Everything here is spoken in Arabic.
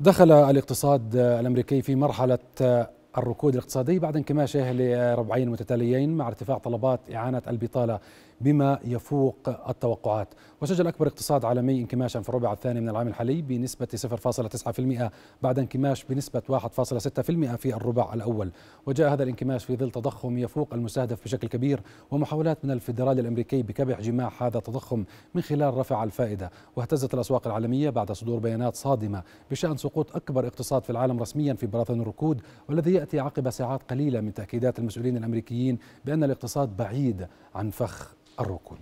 دخل الاقتصاد الامريكي في مرحله الركود الاقتصادي بعد انكماشه لربعين متتاليين مع ارتفاع طلبات إعانة البطالة بما يفوق التوقعات وسجل أكبر اقتصاد عالمي انكماشا في الربع الثاني من العام الحالي بنسبة 0.9% بعد انكماش بنسبة 1.6% في الربع الأول وجاء هذا الانكماش في ظل تضخم يفوق المستهدف بشكل كبير ومحاولات من الفدرالي الأمريكي بكبح جماح هذا التضخم من خلال رفع الفائدة واهتزت الأسواق العالمية بعد صدور بيانات صادمة بشأن سقوط أكبر اقتصاد في العالم رسميا في براثن الركود والذي يأتي عقب ساعات قليلة من تأكيدات المسؤولين الأمريكيين بأن الاقتصاد بعيد عن فخ الركود